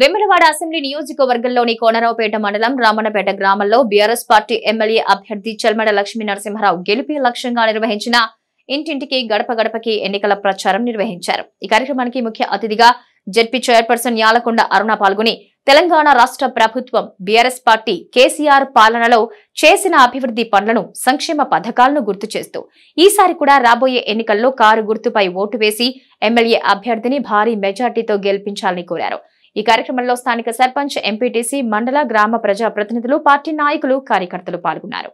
వెమ్మెలవాడ assembly నియోజకవర్గంలోని కోనరావుపేట మండలం రామన్నపేట గ్రామంలో బీఆర్ఎస్ పార్టీ ఎమ్మెల్యే అభ్యర్థి చల్మడ లక్ష్మీ నరసింహారావు గెలిపే లక్ష్యంగా నిర్వహించిన ఇంటింటికి గడప గడపకి ఎన్నికల ప్రచారం నిర్వహించారు ఈ కార్యక్రమానికి ముఖ్య అతిథిగా జెడ్పీ చైర్పర్సన్ యాలకొండ అరుణ పాల్గొని తెలంగాణ రాష్ట్ర ప్రభుత్వం బీఆర్ఎస్ పార్టీ కేసీఆర్ పాలనలో చేసిన అభివృద్ధి పనులను సంక్షేమ పథకాలను గుర్తు చేస్తూ ఈసారి కూడా రాబోయే ఎన్నికల్లో కారు గుర్తుపై ఓటు వేసి ఎమ్మెల్యే అభ్యర్థిని భారీ మెజార్టీతో గెలిపించాలని కోరారు ఈ కార్యక్రమంలో స్థానిక సర్పంచ్ ఎంపీటీసీ మండల గ్రామ ప్రజా ప్రతినిధులు పార్టీ నాయకులు కార్యకర్తలు పాల్గొన్నారు